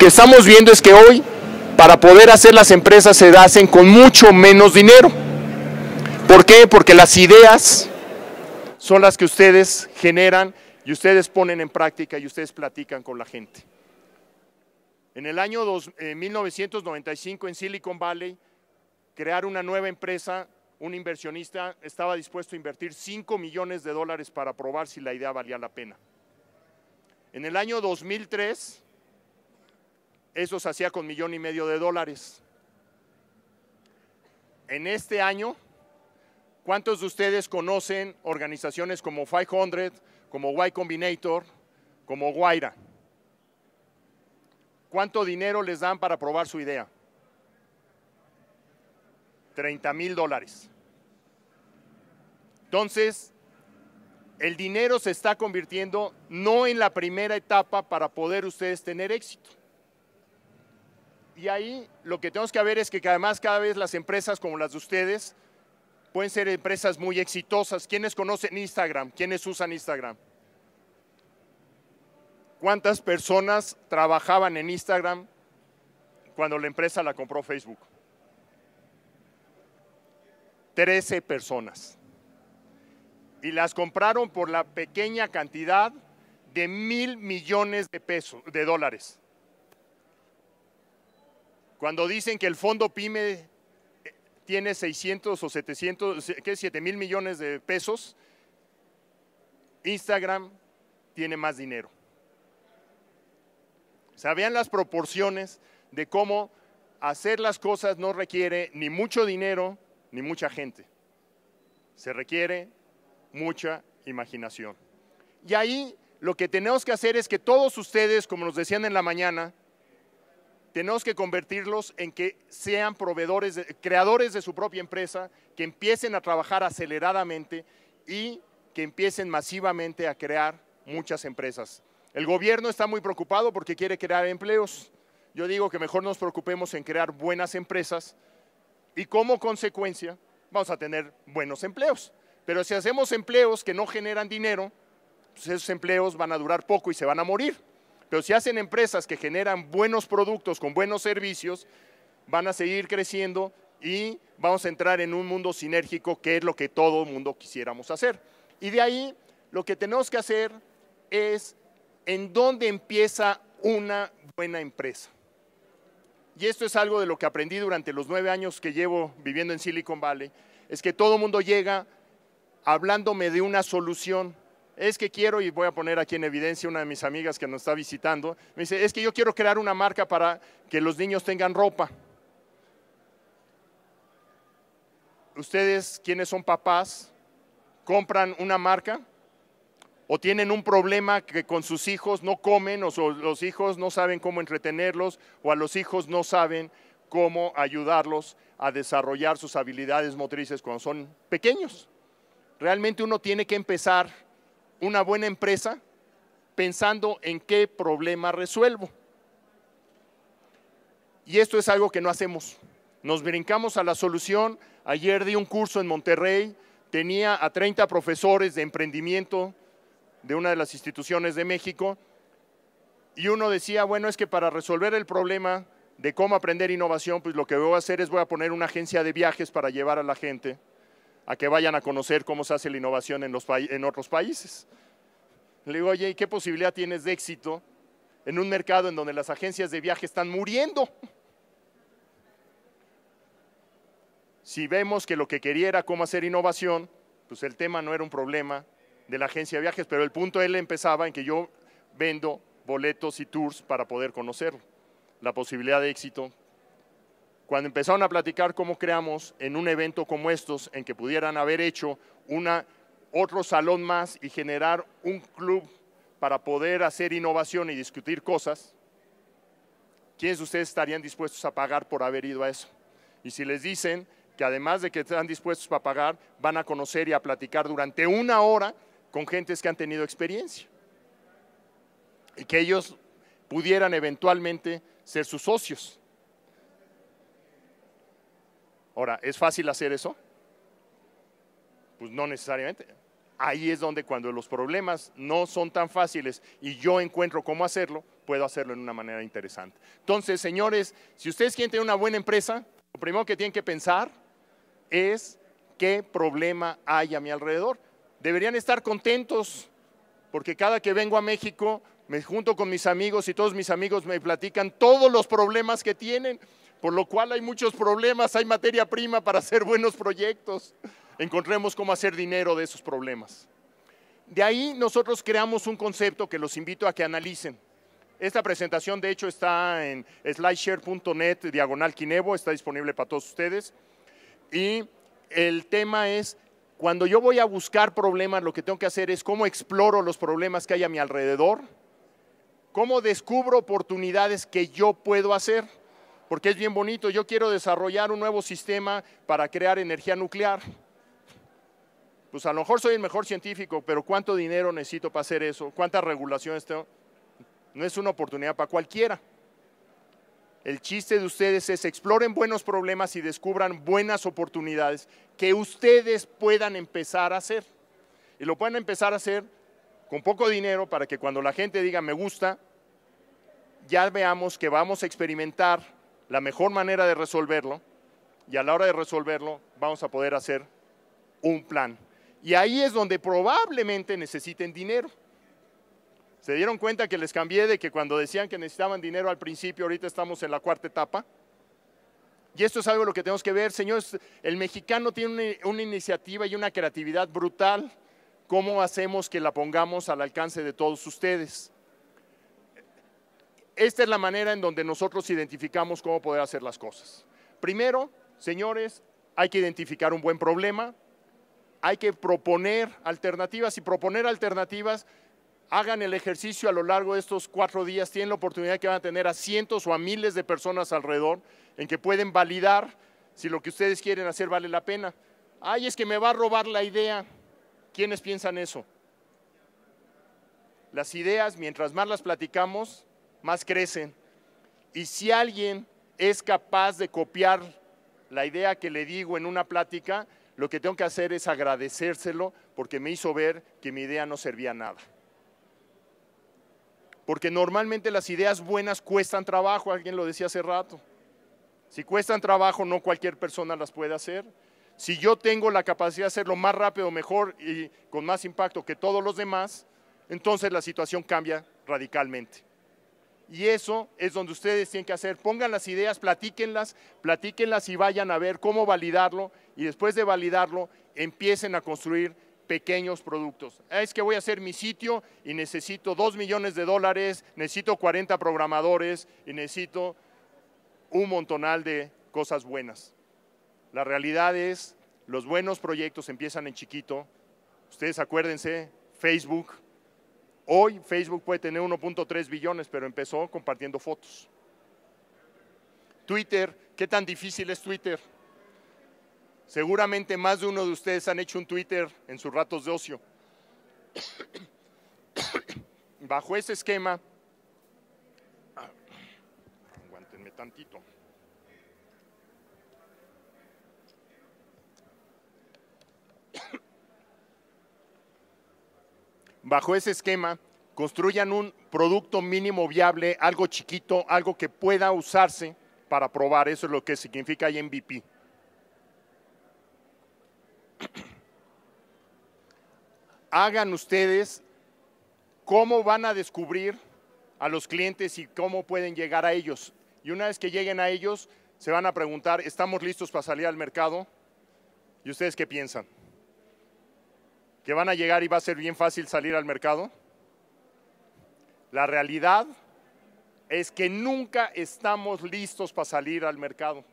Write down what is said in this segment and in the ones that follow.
que estamos viendo es que hoy para poder hacer las empresas se hacen con mucho menos dinero. ¿Por qué? Porque las ideas son las que ustedes generan y ustedes ponen en práctica y ustedes platican con la gente. En el año 1995 eh, en Silicon Valley, crear una nueva empresa, un inversionista estaba dispuesto a invertir 5 millones de dólares para probar si la idea valía la pena. En el año 2003, eso se hacía con millón y medio de dólares. En este año, ¿cuántos de ustedes conocen organizaciones como 500, como Y Combinator, como Guaira? ¿Cuánto dinero les dan para probar su idea? 30 mil dólares. Entonces, el dinero se está convirtiendo no en la primera etapa para poder ustedes tener éxito. Y ahí lo que tenemos que ver es que además cada vez las empresas como las de ustedes pueden ser empresas muy exitosas. ¿Quiénes conocen Instagram? ¿Quiénes usan Instagram? ¿Cuántas personas trabajaban en Instagram cuando la empresa la compró Facebook? Trece personas. Y las compraron por la pequeña cantidad de mil millones de pesos, de dólares. Cuando dicen que el fondo PYME eh, tiene 600 o 700, ¿qué? 7 mil millones de pesos, Instagram tiene más dinero. Sabían las proporciones de cómo hacer las cosas no requiere ni mucho dinero ni mucha gente. Se requiere mucha imaginación. Y ahí lo que tenemos que hacer es que todos ustedes, como nos decían en la mañana, tenemos que convertirlos en que sean proveedores, creadores de su propia empresa, que empiecen a trabajar aceleradamente y que empiecen masivamente a crear muchas empresas. El gobierno está muy preocupado porque quiere crear empleos. Yo digo que mejor nos preocupemos en crear buenas empresas y como consecuencia vamos a tener buenos empleos. Pero si hacemos empleos que no generan dinero, pues esos empleos van a durar poco y se van a morir. Pero si hacen empresas que generan buenos productos con buenos servicios, van a seguir creciendo y vamos a entrar en un mundo sinérgico que es lo que todo el mundo quisiéramos hacer. Y de ahí lo que tenemos que hacer es en dónde empieza una buena empresa. Y esto es algo de lo que aprendí durante los nueve años que llevo viviendo en Silicon Valley, es que todo el mundo llega hablándome de una solución es que quiero, y voy a poner aquí en evidencia una de mis amigas que nos está visitando, me dice, es que yo quiero crear una marca para que los niños tengan ropa. Ustedes, quienes son papás, compran una marca o tienen un problema que con sus hijos no comen o los hijos no saben cómo entretenerlos o a los hijos no saben cómo ayudarlos a desarrollar sus habilidades motrices cuando son pequeños. Realmente uno tiene que empezar una buena empresa pensando en qué problema resuelvo. Y esto es algo que no hacemos. Nos brincamos a la solución. Ayer di un curso en Monterrey, tenía a 30 profesores de emprendimiento de una de las instituciones de México y uno decía, bueno, es que para resolver el problema de cómo aprender innovación, pues lo que voy a hacer es voy a poner una agencia de viajes para llevar a la gente a que vayan a conocer cómo se hace la innovación en, los en otros países. Le digo, oye, ¿y qué posibilidad tienes de éxito en un mercado en donde las agencias de viaje están muriendo? Si vemos que lo que quería era cómo hacer innovación, pues el tema no era un problema de la agencia de viajes, pero el punto él empezaba en que yo vendo boletos y tours para poder conocerlo. La posibilidad de éxito cuando empezaron a platicar cómo creamos en un evento como estos, en que pudieran haber hecho otro salón más y generar un club para poder hacer innovación y discutir cosas, ¿quiénes de ustedes estarían dispuestos a pagar por haber ido a eso? Y si les dicen que además de que están dispuestos para pagar, van a conocer y a platicar durante una hora con gentes que han tenido experiencia. Y que ellos pudieran eventualmente ser sus socios. Ahora, ¿es fácil hacer eso? Pues no necesariamente. Ahí es donde cuando los problemas no son tan fáciles y yo encuentro cómo hacerlo, puedo hacerlo de una manera interesante. Entonces, señores, si ustedes quieren tener una buena empresa, lo primero que tienen que pensar es qué problema hay a mi alrededor. Deberían estar contentos porque cada que vengo a México me junto con mis amigos y todos mis amigos me platican todos los problemas que tienen por lo cual hay muchos problemas, hay materia prima para hacer buenos proyectos. Encontremos cómo hacer dinero de esos problemas. De ahí nosotros creamos un concepto que los invito a que analicen. Esta presentación de hecho está en slideshare.net diagonal Kinevo, está disponible para todos ustedes. Y el tema es, cuando yo voy a buscar problemas, lo que tengo que hacer es cómo exploro los problemas que hay a mi alrededor, cómo descubro oportunidades que yo puedo hacer porque es bien bonito, yo quiero desarrollar un nuevo sistema para crear energía nuclear. Pues a lo mejor soy el mejor científico, pero ¿cuánto dinero necesito para hacer eso? ¿Cuántas regulaciones tengo? No es una oportunidad para cualquiera. El chiste de ustedes es exploren buenos problemas y descubran buenas oportunidades que ustedes puedan empezar a hacer. Y lo pueden empezar a hacer con poco dinero para que cuando la gente diga me gusta, ya veamos que vamos a experimentar la mejor manera de resolverlo y a la hora de resolverlo vamos a poder hacer un plan. Y ahí es donde probablemente necesiten dinero. ¿Se dieron cuenta que les cambié de que cuando decían que necesitaban dinero al principio, ahorita estamos en la cuarta etapa? Y esto es algo lo que tenemos que ver, señores. El mexicano tiene una iniciativa y una creatividad brutal. ¿Cómo hacemos que la pongamos al alcance de todos ustedes? esta es la manera en donde nosotros identificamos cómo poder hacer las cosas. Primero, señores, hay que identificar un buen problema, hay que proponer alternativas y proponer alternativas. Hagan el ejercicio a lo largo de estos cuatro días, tienen la oportunidad que van a tener a cientos o a miles de personas alrededor en que pueden validar si lo que ustedes quieren hacer vale la pena. Ay, es que me va a robar la idea. ¿Quiénes piensan eso? Las ideas, mientras más las platicamos, más crecen. Y si alguien es capaz de copiar la idea que le digo en una plática, lo que tengo que hacer es agradecérselo porque me hizo ver que mi idea no servía a nada. Porque normalmente las ideas buenas cuestan trabajo, alguien lo decía hace rato. Si cuestan trabajo, no cualquier persona las puede hacer. Si yo tengo la capacidad de hacerlo más rápido, mejor y con más impacto que todos los demás, entonces la situación cambia radicalmente. Y eso es donde ustedes tienen que hacer. Pongan las ideas, platíquenlas, platíquenlas y vayan a ver cómo validarlo. Y después de validarlo, empiecen a construir pequeños productos. Ah, es que voy a hacer mi sitio y necesito dos millones de dólares, necesito 40 programadores y necesito un montonal de cosas buenas. La realidad es, los buenos proyectos empiezan en chiquito. Ustedes acuérdense, Facebook, Hoy Facebook puede tener 1.3 billones, pero empezó compartiendo fotos. Twitter, ¿qué tan difícil es Twitter? Seguramente más de uno de ustedes han hecho un Twitter en sus ratos de ocio. Bajo ese esquema, aguántenme tantito. bajo ese esquema, construyan un producto mínimo viable, algo chiquito, algo que pueda usarse para probar. Eso es lo que significa MVP. Hagan ustedes cómo van a descubrir a los clientes y cómo pueden llegar a ellos. Y una vez que lleguen a ellos, se van a preguntar, ¿estamos listos para salir al mercado? ¿Y ustedes qué piensan? que van a llegar y va a ser bien fácil salir al mercado? La realidad es que nunca estamos listos para salir al mercado.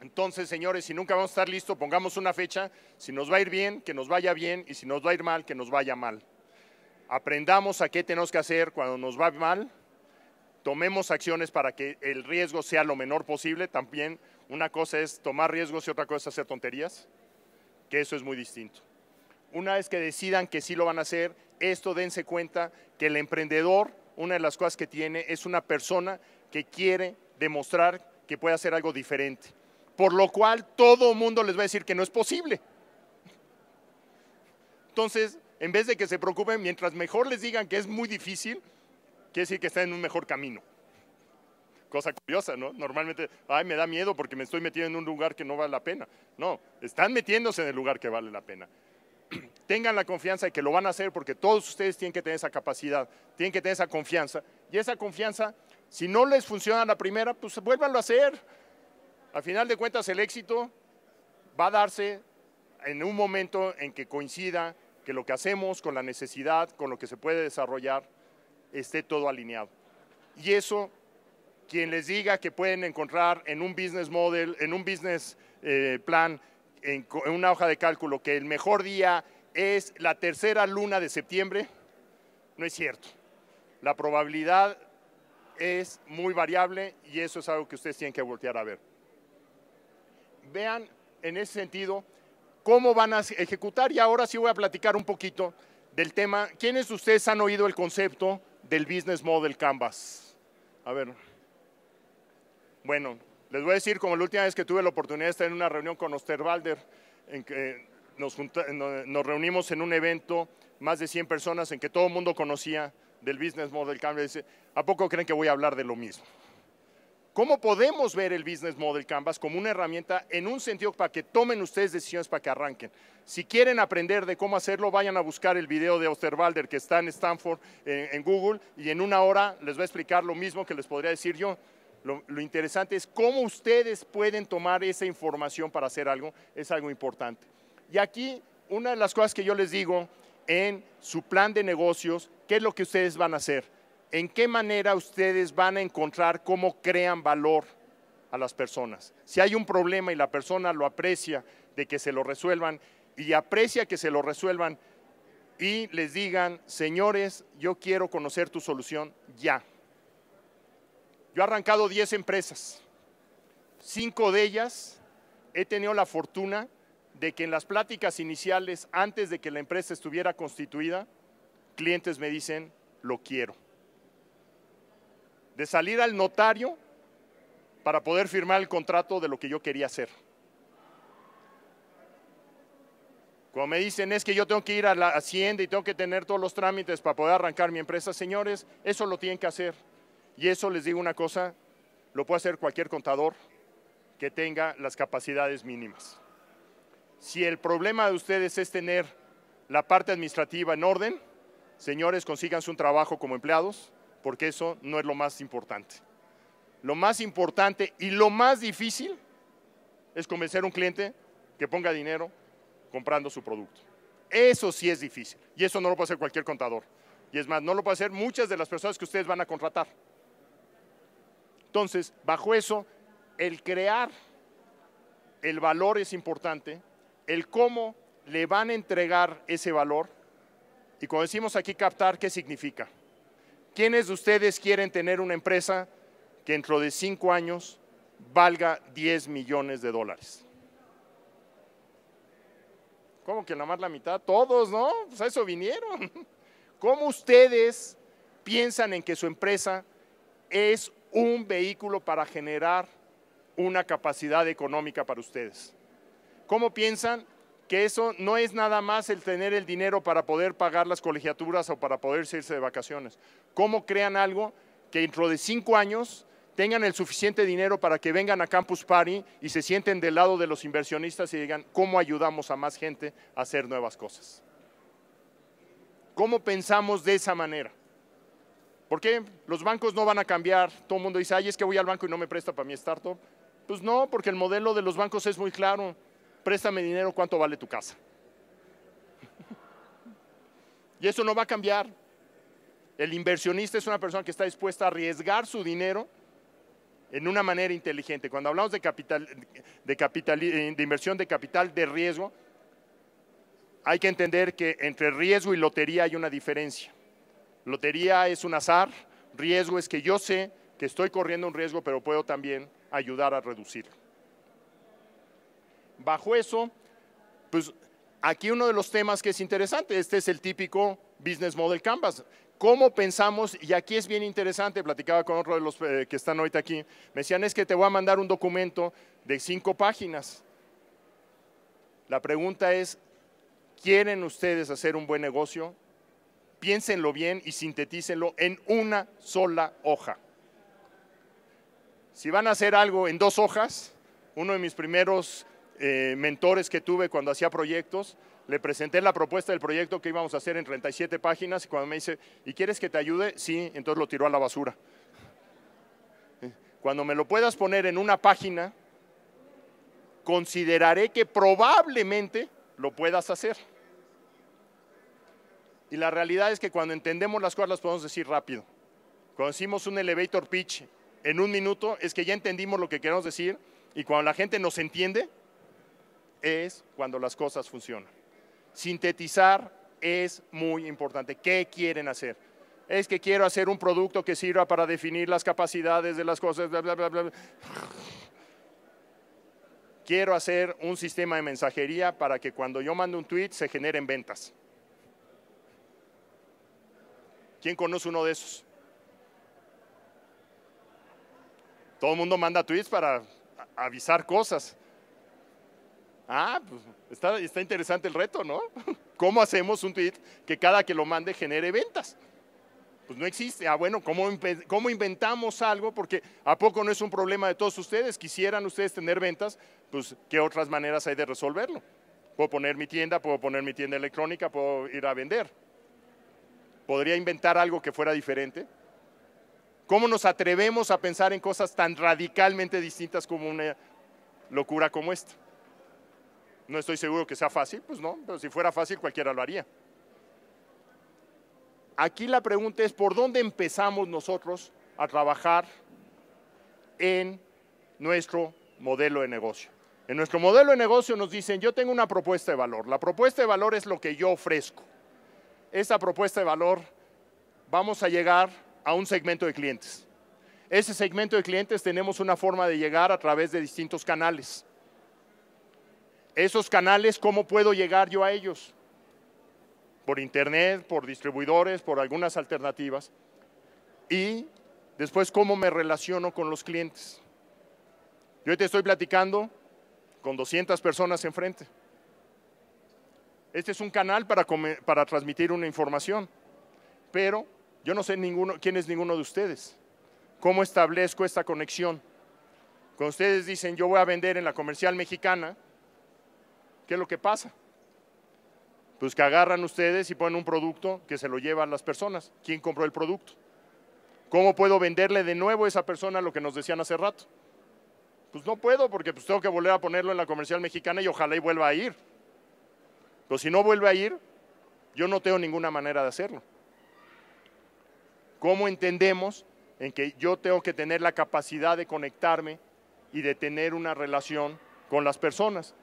Entonces, señores, si nunca vamos a estar listos, pongamos una fecha. Si nos va a ir bien, que nos vaya bien. Y si nos va a ir mal, que nos vaya mal. Aprendamos a qué tenemos que hacer cuando nos va mal. Tomemos acciones para que el riesgo sea lo menor posible. También una cosa es tomar riesgos y otra cosa es hacer tonterías que eso es muy distinto. Una vez que decidan que sí lo van a hacer, esto dense cuenta que el emprendedor, una de las cosas que tiene es una persona que quiere demostrar que puede hacer algo diferente. Por lo cual todo el mundo les va a decir que no es posible. Entonces, en vez de que se preocupen, mientras mejor les digan que es muy difícil, quiere decir que están en un mejor camino cosa curiosa, ¿no? Normalmente, ay, me da miedo porque me estoy metiendo en un lugar que no vale la pena. No, están metiéndose en el lugar que vale la pena. Tengan la confianza de que lo van a hacer porque todos ustedes tienen que tener esa capacidad, tienen que tener esa confianza. Y esa confianza, si no les funciona la primera, pues vuélvanlo a hacer. Al final de cuentas, el éxito va a darse en un momento en que coincida que lo que hacemos con la necesidad, con lo que se puede desarrollar, esté todo alineado. Y eso quien les diga que pueden encontrar en un business model, en un business eh, plan, en, una hoja de cálculo, que el mejor día es la tercera luna de septiembre, no es cierto. La probabilidad es muy variable y eso es algo que ustedes tienen que voltear a ver. Vean en ese sentido cómo van a ejecutar y ahora sí voy a platicar un poquito del tema. ¿Quiénes de ustedes han oído el concepto del Business Model Canvas? A ver. Bueno, les voy a decir, como la última vez que tuve la oportunidad de estar en una reunión con Osterwalder, en nos, reunimos en un evento, más de 100 personas, en que todo el mundo conocía del business model canvas. ¿a poco creen que voy a hablar de lo mismo? ¿Cómo podemos ver el Business Model Canvas como una herramienta en un sentido para que tomen ustedes decisiones para que arranquen? Si quieren aprender de cómo hacerlo, vayan a buscar el video de Osterwalder que está en Stanford, en Google, y en una hora les voy a explicar lo mismo que les podría decir yo. Lo, interesante es cómo ustedes pueden tomar esa información para hacer algo, es algo importante. Y aquí, una de las cosas que yo les digo en su plan de negocios, ¿qué es lo que ustedes van a hacer? ¿En qué manera ustedes van a encontrar cómo crean valor a las personas? Si hay un problema y la persona lo aprecia de que se lo resuelvan y aprecia que se lo resuelvan y les digan, señores, yo quiero conocer tu solución ya. Yo he arrancado 10 empresas. Cinco de ellas he tenido la fortuna de que en las pláticas iniciales, antes de que la empresa estuviera constituida, clientes me dicen, lo quiero. De salir al notario para poder firmar el contrato de lo que yo quería hacer. Cuando me dicen es que yo tengo que ir a la hacienda y tengo que tener todos los trámites para poder arrancar mi empresa, señores, eso lo tienen que hacer. Y eso les digo una cosa, lo puede hacer cualquier contador que tenga las capacidades mínimas. Si el problema de ustedes es tener la parte administrativa en orden, señores, consíganse un trabajo como empleados, porque eso no es lo más importante. Lo más importante y lo más difícil es convencer a un cliente que ponga dinero comprando su producto. Eso sí es difícil y eso no lo puede hacer cualquier contador. Y es más, no lo puede hacer muchas de las personas que ustedes van a contratar. Entonces, bajo eso, el crear el valor es importante, el cómo le van a entregar ese valor. Y cuando decimos aquí captar, ¿qué significa? ¿Quiénes de ustedes quieren tener una empresa que dentro de cinco años valga 10 millones de dólares? ¿Cómo que nada más la mitad? Todos, ¿no? Pues a eso vinieron. ¿Cómo ustedes piensan en que su empresa es un vehículo para generar una capacidad económica para ustedes. ¿Cómo piensan que eso no es nada más el tener el dinero para poder pagar las colegiaturas o para poder irse de vacaciones? ¿Cómo crean algo que dentro de cinco años tengan el suficiente dinero para que vengan a Campus Party y se sienten del lado de los inversionistas y digan cómo ayudamos a más gente a hacer nuevas cosas? ¿Cómo pensamos de esa manera? ¿Por qué los bancos no van a cambiar? Todo el mundo dice, ay, es que voy al banco y no me presta para mi startup. Pues no, porque el modelo de los bancos es muy claro. Préstame dinero, ¿cuánto vale tu casa? y eso no va a cambiar. El inversionista es una persona que está dispuesta a arriesgar su dinero en una manera inteligente. Cuando hablamos de, eh, de inversión de capital de riesgo, hay que entender que entre riesgo y lotería hay una diferencia. Lotería es un azar, riesgo es que yo sé que estoy corriendo un riesgo, pero puedo también ayudar a reducir. Bajo eso, pues aquí uno de los temas que es interesante, este es el típico Business Model Canvas. ¿Cómo pensamos? Y aquí es bien interesante, platicaba con otro de los eh, que están ahorita aquí, me decían, es que te voy a mandar un documento de cinco páginas. La pregunta es, ¿quieren ustedes hacer un buen negocio? piénsenlo bien y sintetícenlo en una sola hoja. Si van a hacer algo en dos hojas, uno de mis primeros eh, mentores que tuve cuando hacía proyectos, le presenté la propuesta del proyecto que íbamos a hacer en 37 páginas y cuando me dice, ¿y quieres que te ayude? Sí, entonces lo tiró a la basura. Cuando me lo puedas poner en una página, consideraré que probablemente lo puedas hacer. Y la realidad es que cuando entendemos las cosas las podemos decir rápido. Cuando hicimos un elevator pitch en un minuto es que ya entendimos lo que queremos decir y cuando la gente nos entiende es cuando las cosas funcionan. Sintetizar es muy importante. ¿Qué quieren hacer? Es que quiero hacer un producto que sirva para definir las capacidades de las cosas, bla, bla, bla, bla. Quiero hacer un sistema de mensajería para que cuando yo mando un tweet se generen ventas. ¿Quién conoce uno de esos? Todo el mundo manda tweets para avisar cosas. Ah, pues está, interesante el reto, ¿no? ¿Cómo hacemos un tweet que cada que lo mande genere ventas? Pues no existe. Ah, bueno, ¿cómo, ¿cómo, inventamos algo? Porque ¿a poco no es un problema de todos ustedes? Quisieran ustedes tener ventas, pues ¿qué otras maneras hay de resolverlo? Puedo poner mi tienda, puedo poner mi tienda electrónica, puedo ir a vender. ¿Podría inventar algo que fuera diferente? ¿Cómo nos atrevemos a pensar en cosas tan radicalmente distintas como una locura como esta? No estoy seguro que sea fácil, pues no, pero si fuera fácil cualquiera lo haría. Aquí la pregunta es, ¿por dónde empezamos nosotros a trabajar en nuestro modelo de negocio? En nuestro modelo de negocio nos dicen, yo tengo una propuesta de valor. La propuesta de valor es lo que yo ofrezco esta propuesta de valor, vamos a llegar a un segmento de clientes. Ese segmento de clientes tenemos una forma de llegar a través de distintos canales. Esos canales, ¿cómo puedo llegar yo a ellos? Por internet, por distribuidores, por algunas alternativas. Y después, ¿cómo me relaciono con los clientes? Yo te estoy platicando con 200 personas enfrente. Este es un canal para, transmitir una información, pero yo no sé ninguno, quién es ninguno de ustedes. ¿Cómo establezco esta conexión? Cuando ustedes dicen yo voy a vender en la comercial mexicana, ¿qué es lo que pasa? Pues que agarran ustedes y ponen un producto que se lo llevan las personas. ¿Quién compró el producto? ¿Cómo puedo venderle de nuevo a esa persona lo que nos decían hace rato? Pues no puedo porque pues tengo que volver a ponerlo en la comercial mexicana y ojalá y vuelva a ir. Pero si no vuelve a ir, yo no tengo ninguna manera de hacerlo. ¿Cómo entendemos en que yo tengo que tener la capacidad de conectarme y de tener una relación con las personas?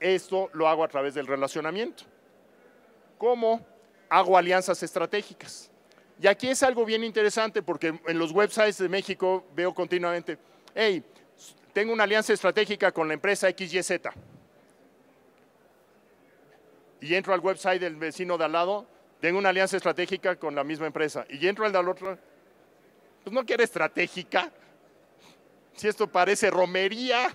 Esto lo hago a través del relacionamiento. ¿Cómo hago alianzas estratégicas? Y aquí es algo bien interesante porque en los websites de México veo continuamente, hey, tengo una alianza estratégica con la empresa XYZ y entro al website del vecino de al lado, tengo una alianza estratégica con la misma empresa y entro al de al otro, pues no quiere estratégica. Si esto parece romería.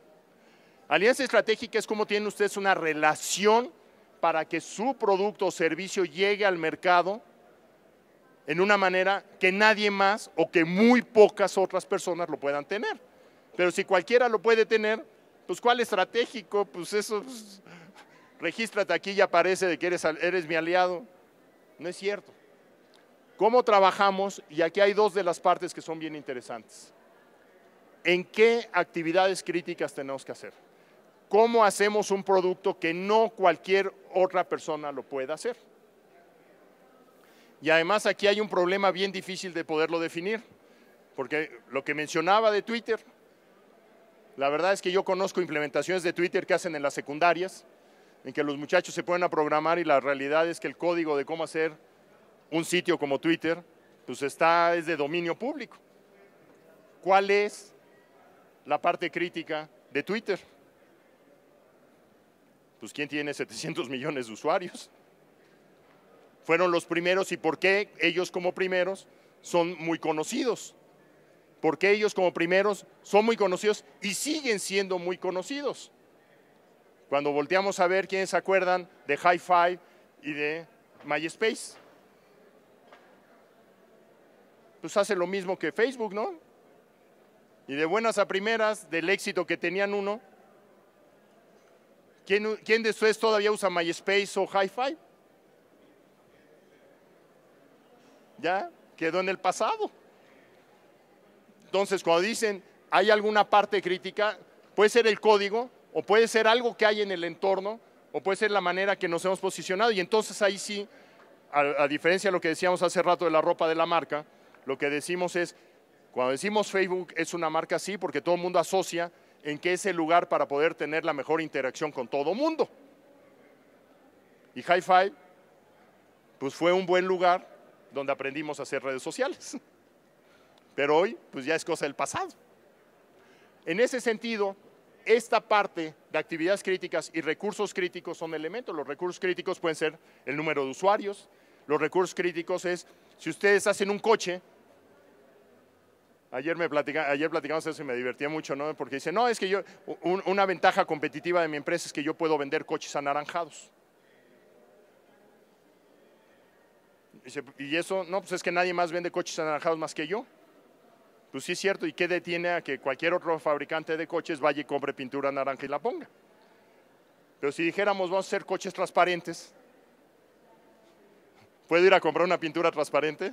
alianza estratégica es como tienen ustedes una relación para que su producto o servicio llegue al mercado en una manera que nadie más o que muy pocas otras personas lo puedan tener. Pero si cualquiera lo puede tener, pues ¿cuál estratégico? Pues eso... Pues, regístrate aquí y aparece de que eres, eres mi aliado. No es cierto. ¿Cómo trabajamos? Y aquí hay dos de las partes que son bien interesantes. ¿En qué actividades críticas tenemos que hacer? ¿Cómo hacemos un producto que no cualquier otra persona lo pueda hacer? Y además aquí hay un problema bien difícil de poderlo definir, porque lo que mencionaba de Twitter, la verdad es que yo conozco implementaciones de Twitter que hacen en las secundarias, en que los muchachos se puedan a programar y la realidad es que el código de cómo hacer un sitio como Twitter, pues está, es de dominio público. ¿Cuál es la parte crítica de Twitter? Pues ¿quién tiene 700 millones de usuarios? Fueron los primeros y por qué ellos como primeros son muy conocidos. Porque ellos como primeros son muy conocidos y siguen siendo muy conocidos. Cuando volteamos a ver quiénes se acuerdan de Hi-Fi y de MySpace. Pues hace lo mismo que Facebook, ¿no? Y de buenas a primeras, del éxito que tenían uno, ¿quién, quién de ustedes todavía usa MySpace o Hi-Fi? Ya quedó en el pasado. Entonces, cuando dicen, hay alguna parte crítica, puede ser el código, o puede ser algo que hay en el entorno, o puede ser la manera que nos hemos posicionado. Y entonces ahí sí, a, diferencia de lo que decíamos hace rato de la ropa de la marca, lo que decimos es, cuando decimos Facebook es una marca sí, porque todo el mundo asocia en que es el lugar para poder tener la mejor interacción con todo el mundo. Y Hi-Fi, pues fue un buen lugar donde aprendimos a hacer redes sociales. Pero hoy, pues ya es cosa del pasado. En ese sentido, esta parte de actividades críticas y recursos críticos son elementos. Los recursos críticos pueden ser el número de usuarios. Los recursos críticos es, si ustedes hacen un coche, ayer, me platica, ayer platicamos eso y me divertía mucho, ¿no? Porque dice, no, es que yo, una ventaja competitiva de mi empresa es que yo puedo vender coches anaranjados. y eso, no, pues es que nadie más vende coches anaranjados más que yo. Pues sí es cierto, ¿y qué detiene a que cualquier otro fabricante de coches vaya y compre pintura naranja y la ponga? Pero si dijéramos, vamos a hacer coches transparentes, ¿puedo ir a comprar una pintura transparente?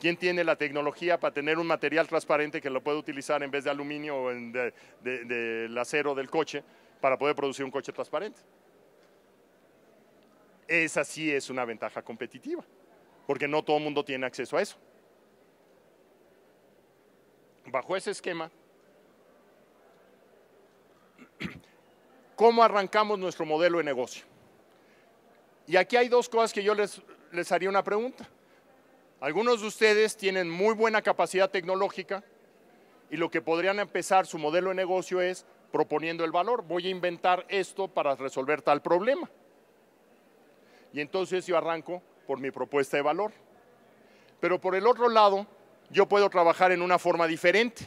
¿Quién tiene la tecnología para tener un material transparente que lo pueda utilizar en vez de aluminio o de, del acero del coche para poder producir un coche transparente? Esa sí es una ventaja competitiva, porque no todo el mundo tiene acceso a eso bajo ese esquema, ¿cómo arrancamos nuestro modelo de negocio? Y aquí hay dos cosas que yo les, les haría una pregunta. Algunos de ustedes tienen muy buena capacidad tecnológica y lo que podrían empezar su modelo de negocio es proponiendo el valor. Voy a inventar esto para resolver tal problema. Y entonces yo arranco por mi propuesta de valor. Pero por el otro lado, yo puedo trabajar en una forma diferente.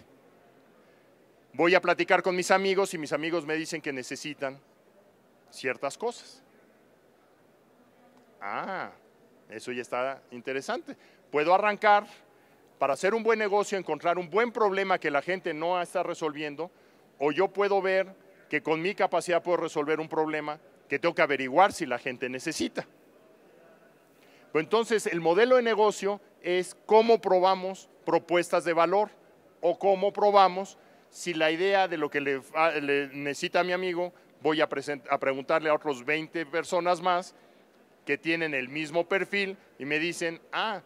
Voy a platicar con mis amigos y mis amigos me dicen que necesitan ciertas cosas. Ah, eso ya está interesante. Puedo arrancar para hacer un buen negocio, encontrar un buen problema que la gente no está resolviendo, o yo puedo ver que con mi capacidad puedo resolver un problema que tengo que averiguar si la gente necesita. Pues entonces, el modelo de negocio es cómo probamos propuestas de valor o cómo probamos si la idea de lo que le, necesita mi amigo, voy a, preguntarle a otros 20 personas más que tienen el mismo perfil y me dicen, ah,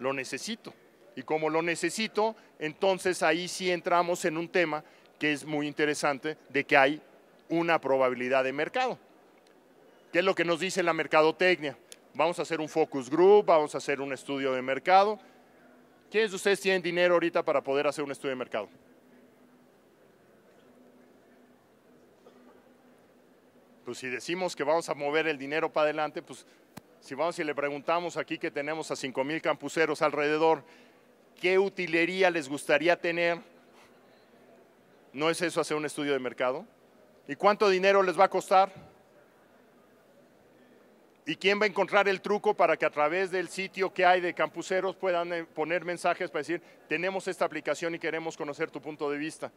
lo necesito. Y como lo necesito, entonces ahí sí entramos en un tema que es muy interesante de que hay una probabilidad de mercado. ¿Qué es lo que nos dice la mercadotecnia? Vamos a hacer un focus group, vamos a hacer un estudio de mercado. ¿Quiénes de ustedes tienen dinero ahorita para poder hacer un estudio de mercado? Pues si decimos que vamos a mover el dinero para adelante, pues si vamos y le preguntamos aquí que tenemos a 5 mil campuseros alrededor, ¿qué utilería les gustaría tener? ¿No es eso hacer un estudio de mercado? ¿Y cuánto dinero les va a costar? ¿Y quién va a encontrar el truco para que a través del sitio que hay de campuseros puedan eh, poner mensajes para decir, tenemos esta aplicación y queremos conocer tu punto de vista?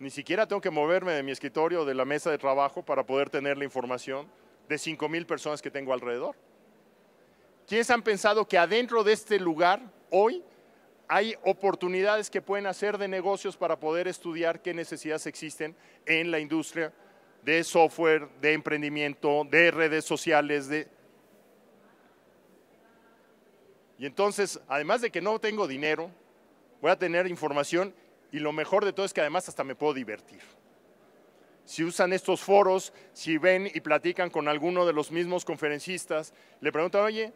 Ni siquiera tengo que moverme de mi escritorio o de la mesa de trabajo para poder tener la información de 5.000 personas que tengo alrededor. ¿Quiénes han pensado que adentro de este lugar, hoy, hay oportunidades que pueden hacer de negocios para poder estudiar qué necesidades existen en la industria de software, de emprendimiento, de redes sociales, de... Y entonces, además de que no tengo dinero, voy a tener información y lo mejor de todo es que además hasta me puedo divertir. Si usan estos foros, si ven y platican con alguno de los mismos conferencistas, le preguntan, oye,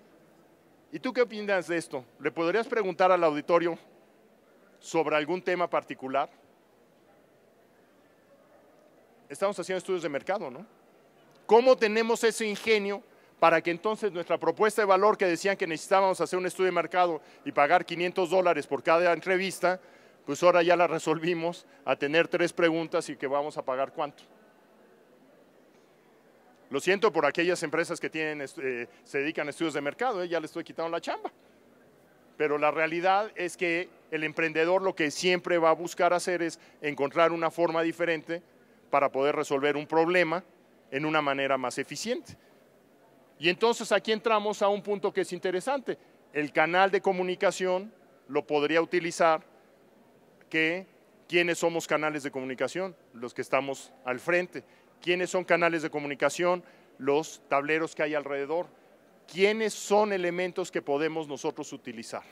¿y tú qué opinas de esto? ¿Le podrías preguntar al auditorio sobre algún tema particular? estamos haciendo estudios de mercado, ¿no? ¿Cómo tenemos ese ingenio para que entonces nuestra propuesta de valor que decían que necesitábamos hacer un estudio de mercado y pagar 500 dólares por cada entrevista, pues ahora ya la resolvimos a tener tres preguntas y que vamos a pagar cuánto? Lo siento por aquellas empresas que tienen, eh, se dedican a estudios de mercado, eh, ya les estoy quitando la chamba. Pero la realidad es que el emprendedor lo que siempre va a buscar hacer es encontrar una forma diferente para poder resolver un problema en una manera más eficiente. Y entonces aquí entramos a un punto que es interesante. El canal de comunicación lo podría utilizar que quiénes somos canales de comunicación, los que estamos al frente, quiénes son canales de comunicación, los tableros que hay alrededor, quiénes son elementos que podemos nosotros utilizar.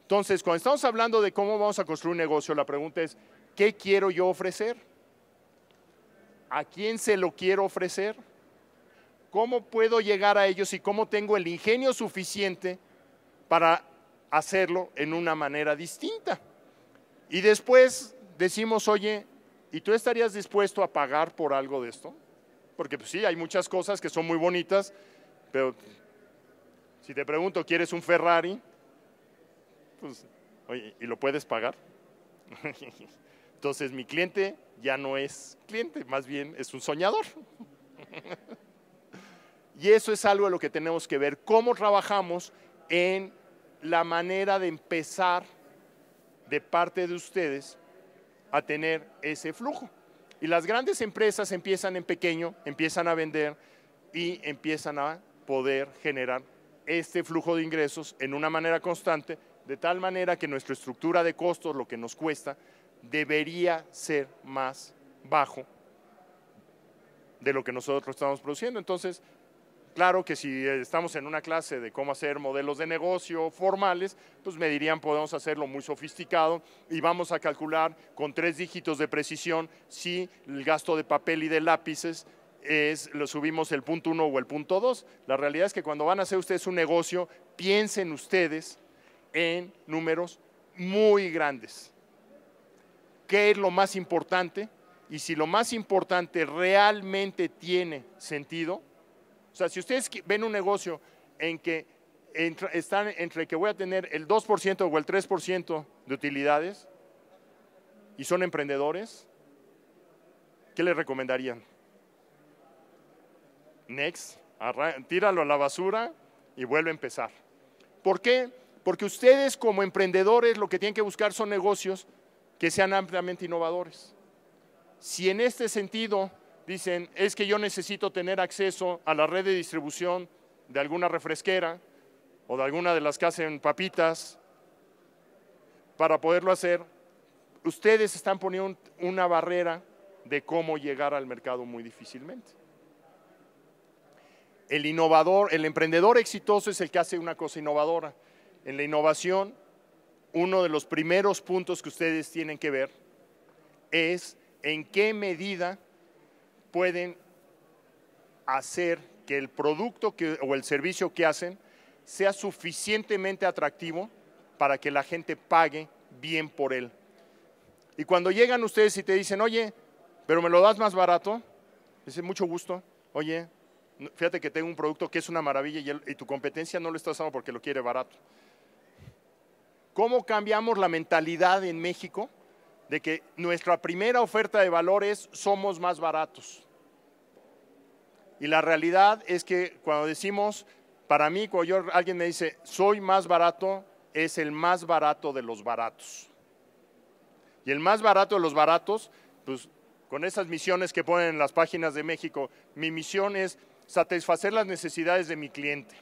Entonces, cuando estamos hablando de cómo vamos a construir un negocio, la pregunta es, ¿qué quiero yo ofrecer? ¿A quién se lo quiero ofrecer? ¿Cómo puedo llegar a ellos y cómo tengo el ingenio suficiente para hacerlo en una manera distinta? Y después decimos, oye, ¿y tú estarías dispuesto a pagar por algo de esto? Porque pues, sí, hay muchas cosas que son muy bonitas, pero si te pregunto, ¿quieres un Ferrari? Pues, oye, ¿y lo puedes pagar? Entonces mi cliente ya no es cliente, más bien es un soñador. y eso es algo a lo que tenemos que ver, cómo trabajamos en la manera de empezar de parte de ustedes a tener ese flujo. Y las grandes empresas empiezan en pequeño, empiezan a vender y empiezan a poder generar este flujo de ingresos en una manera constante, de tal manera que nuestra estructura de costos, lo que nos cuesta, debería ser más bajo de lo que nosotros estamos produciendo. Entonces, claro que si eh, estamos en una clase de cómo hacer modelos de negocio formales, pues me dirían podemos hacerlo muy sofisticado y vamos a calcular con tres dígitos de precisión si el gasto de papel y de lápices es, lo subimos el punto uno o el punto dos. La realidad es que cuando van a hacer ustedes un negocio, piensen ustedes en números muy grandes qué es lo más importante y si lo más importante realmente tiene sentido. O sea, si ustedes ven un negocio en que están entre que voy a tener el 2% o el 3% de utilidades y son emprendedores, ¿qué les recomendarían? Next, tíralo a la basura y vuelve a empezar. ¿Por qué? Porque ustedes como emprendedores lo que tienen que buscar son negocios que sean ampliamente innovadores. Si en este sentido dicen, es que yo necesito tener acceso a la red de distribución de alguna refresquera o de alguna de las que hacen papitas para poderlo hacer, ustedes están poniendo una barrera de cómo llegar al mercado muy difícilmente. El innovador, el emprendedor exitoso es el que hace una cosa innovadora. En la innovación uno de los primeros puntos que ustedes tienen que ver es en qué medida pueden hacer que el producto o el servicio que hacen sea suficientemente atractivo para que la gente pague bien por él. Y cuando llegan ustedes y te dicen, oye, pero me lo das más barato, Dicen, mucho gusto, oye, fíjate que tengo un producto que es una maravilla y, y tu competencia no lo está usando porque lo quiere barato. ¿Cómo cambiamos la mentalidad en México de que nuestra primera oferta de valores somos más baratos? Y la realidad es que cuando decimos, para mí, cuando alguien me dice, soy más barato, es el más barato de los baratos. Y el más barato de los baratos, pues con esas misiones que ponen en las páginas de México, mi misión es satisfacer las necesidades de mi cliente.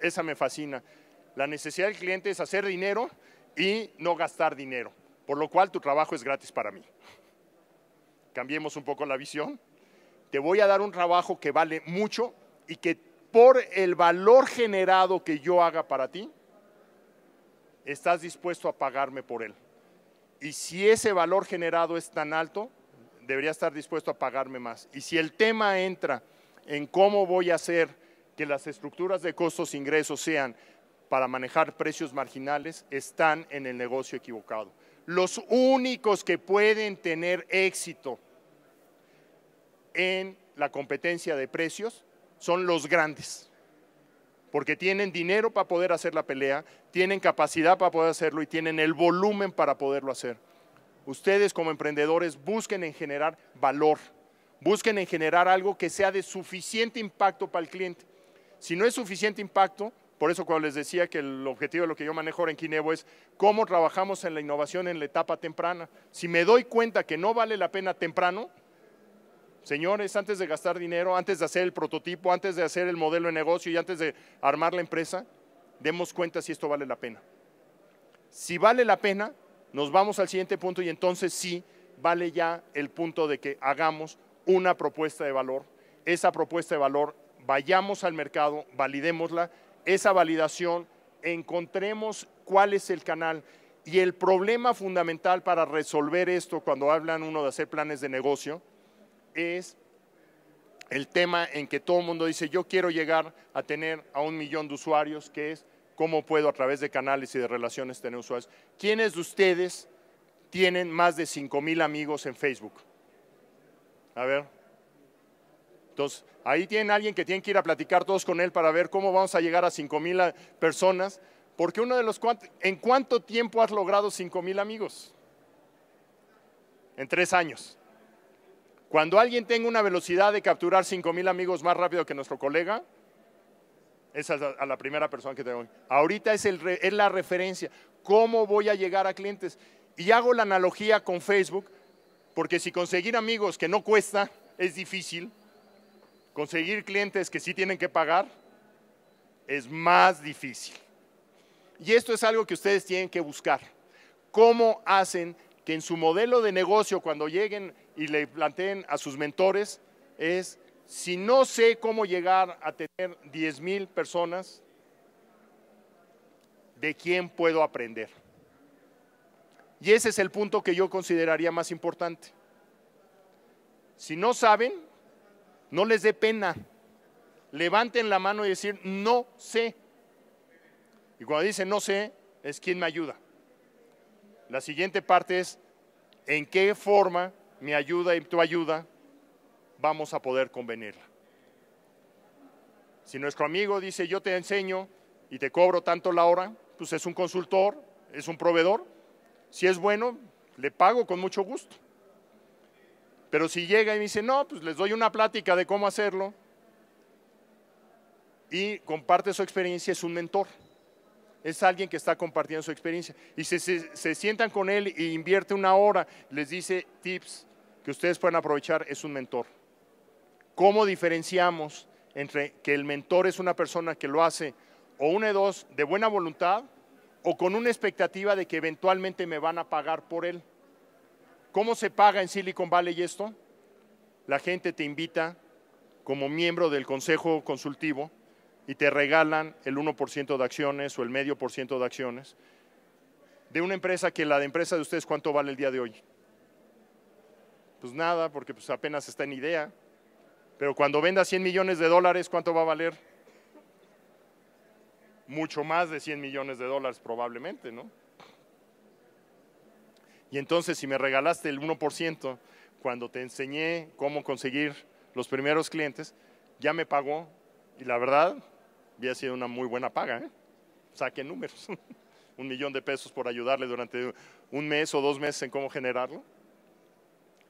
esa me fascina. La necesidad del cliente es hacer dinero y no gastar dinero, por lo cual tu trabajo es gratis para mí. Cambiemos un poco la visión. Te voy a dar un trabajo que vale mucho y que por el valor generado que yo haga para ti, estás dispuesto a pagarme por él. Y si ese valor generado es tan alto, debería estar dispuesto a pagarme más. Y si el tema entra en cómo voy a hacer que las estructuras de costos e ingresos sean para manejar precios marginales están en el negocio equivocado. Los únicos que pueden tener éxito en la competencia de precios son los grandes, porque tienen dinero para poder hacer la pelea, tienen capacidad para poder hacerlo y tienen el volumen para poderlo hacer. Ustedes como emprendedores busquen en generar valor, busquen en generar algo que sea de suficiente impacto para el cliente. Si no es suficiente impacto, por eso cuando les decía que el objetivo de lo que yo manejo ahora en Kinevo es cómo trabajamos en la innovación en la etapa temprana. Si me doy cuenta que no vale la pena temprano, señores, antes de gastar dinero, antes de hacer el prototipo, antes de hacer el modelo de negocio y antes de armar la empresa, demos cuenta si esto vale la pena. Si vale la pena, nos vamos al siguiente punto y entonces sí vale ya el punto de que hagamos una propuesta de valor. Esa propuesta de valor, vayamos al mercado, validémosla esa validación, encontremos cuál es el canal. Y el problema fundamental para resolver esto cuando hablan uno de hacer planes de negocio es el tema en que todo el mundo dice, yo quiero llegar a tener a un millón de usuarios, que es cómo puedo a través de canales y de relaciones tener usuarios. ¿Quiénes de ustedes tienen más de 5 mil amigos en Facebook? A ver, ahí tienen alguien que tienen que ir a platicar todos con él para ver cómo vamos a llegar a 5 mil eh, personas, porque uno de los ¿en cuánto tiempo has logrado 5 mil amigos? En tres años. Cuando alguien tenga una velocidad de capturar 5 mil amigos más rápido que nuestro colega, esa es a la primera persona que tengo. Ahorita es la referencia. ¿Cómo voy a llegar a clientes? Y hago la analogía con Facebook, porque si conseguir amigos que no cuesta es difícil, conseguir clientes que sí tienen que pagar es más difícil. Y esto es algo que ustedes tienen que buscar. ¿Cómo hacen que en su modelo de negocio, cuando lleguen y le planteen a sus mentores, es, si no sé cómo llegar a tener 10 mil personas, ¿de quién puedo aprender? Y ese es el punto que yo consideraría más importante. Si no saben, no les dé pena. Levanten la mano y decir, no sé. Y cuando dicen no sé, es quien me ayuda. La siguiente parte es, ¿en qué forma mi ayuda y tu ayuda vamos a poder convenirla? Si nuestro amigo dice, yo te enseño y te cobro tanto la hora, pues es un consultor, es un proveedor. Si es bueno, le pago con mucho gusto. Pero si llega y me dice, no, pues les doy una plática de cómo hacerlo y comparte su experiencia, es un mentor. Es alguien que está compartiendo su experiencia. Y si se, sientan con él e invierte una hora, les dice tips que ustedes pueden aprovechar, es un mentor. ¿Cómo diferenciamos entre que el mentor es una persona que lo hace o uno de dos de buena voluntad o con una expectativa de que eventualmente me van a pagar por él? ¿Cómo se paga en Silicon Valley esto? La gente te invita como miembro del consejo consultivo y te regalan el 1% de acciones o el medio por ciento de acciones de una empresa que la de empresa de ustedes cuánto vale el día de hoy. Pues nada, porque pues apenas está en idea. Pero cuando venda 100 millones de dólares, ¿cuánto va a valer? Mucho más de 100 millones de dólares probablemente, ¿no? Y entonces, si me regalaste el 1%, cuando te enseñé cómo conseguir los primeros clientes, ya me pagó y la verdad, había sido una muy buena paga. ¿eh? Saquen números. un millón de pesos por ayudarle durante un mes o dos meses en cómo generarlo.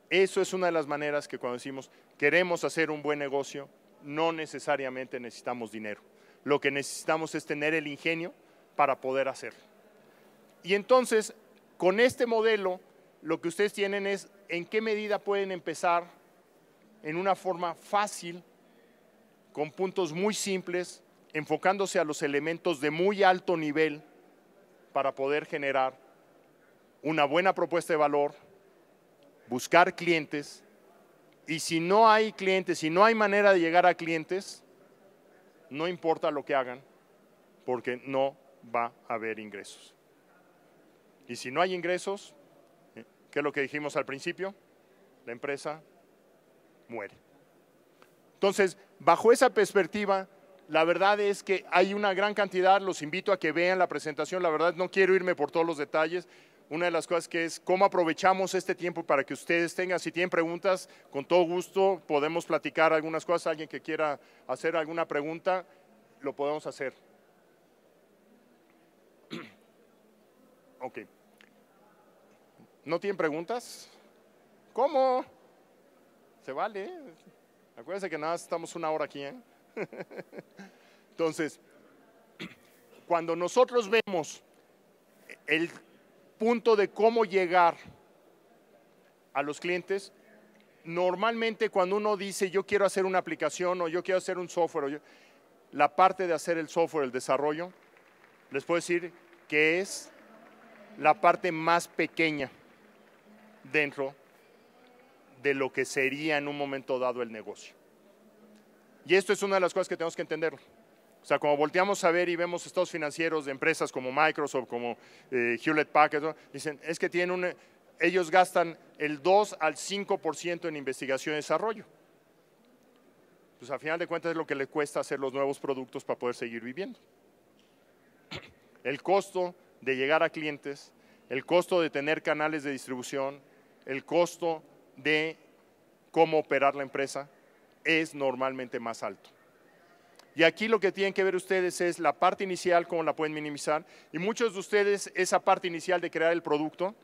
Eso es una de las maneras que cuando decimos queremos hacer un buen negocio, no necesariamente necesitamos dinero. Lo que necesitamos es tener el ingenio para poder hacerlo. Y entonces con este modelo, lo que ustedes tienen es en qué medida pueden empezar en una forma fácil, con puntos muy simples, enfocándose a los elementos de muy alto nivel para poder generar una buena propuesta de valor, buscar clientes, y si no hay clientes, si no hay manera de llegar a clientes, no importa lo que hagan, porque no va a haber ingresos. Y si no hay ingresos, eh, qué es lo que dijimos al principio, la empresa muere. Entonces, bajo esa perspectiva, la verdad es que hay una gran cantidad, los invito a que vean la presentación, la verdad no quiero irme por todos los detalles, una de las cosas que es cómo aprovechamos este tiempo para que ustedes tengan, si tienen preguntas, con todo gusto podemos platicar algunas cosas, alguien que quiera hacer alguna pregunta, lo podemos hacer. ok. ¿No tienen preguntas? ¿Cómo? Se vale. Acuérdense que nada, estamos una hora aquí. ¿eh? Entonces, cuando nosotros vemos el punto de cómo llegar a los clientes, normalmente cuando uno dice yo quiero hacer una aplicación o yo quiero hacer un software, la parte de hacer el software, el desarrollo, les puedo decir que es la parte más pequeña dentro de lo que sería en un momento dado el negocio. Y esto es una de las cosas que tenemos que entender. O sea, como volteamos a ver y vemos estados financieros de empresas como Microsoft, como eh, Hewlett Packard, dicen, es que tienen un, ellos gastan el 2 al 5% en investigación y desarrollo. Pues a final de cuentas es lo que le cuesta hacer los nuevos productos para poder seguir viviendo. El costo de llegar a clientes, el costo de tener canales de distribución, el costo de cómo operar la empresa es normalmente más alto. Y aquí lo que tienen que ver ustedes es la parte inicial, cómo la pueden minimizar. Y muchos de ustedes esa parte inicial de crear el producto,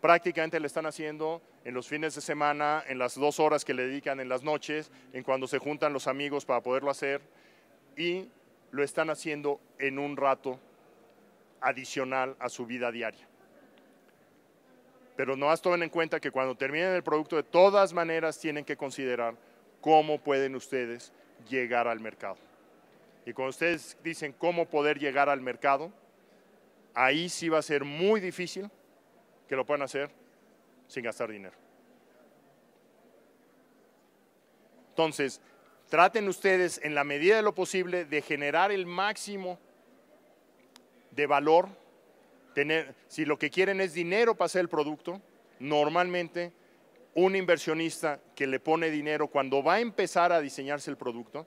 prácticamente la están haciendo en los fines de semana, en las dos horas que le dedican en las noches, en cuando se juntan los amigos para poderlo hacer. Y lo están haciendo en un rato adicional a su vida diaria pero no has tomen en cuenta que cuando terminen el producto, de todas maneras tienen que considerar cómo pueden ustedes llegar al mercado. Y cuando ustedes dicen cómo poder llegar al mercado, ahí sí va a ser muy difícil que lo puedan hacer sin gastar dinero. Entonces, traten ustedes en la medida de lo posible de generar el máximo de valor si lo que quieren es dinero para hacer el producto, normalmente un inversionista que le pone dinero cuando va a empezar a diseñarse el producto,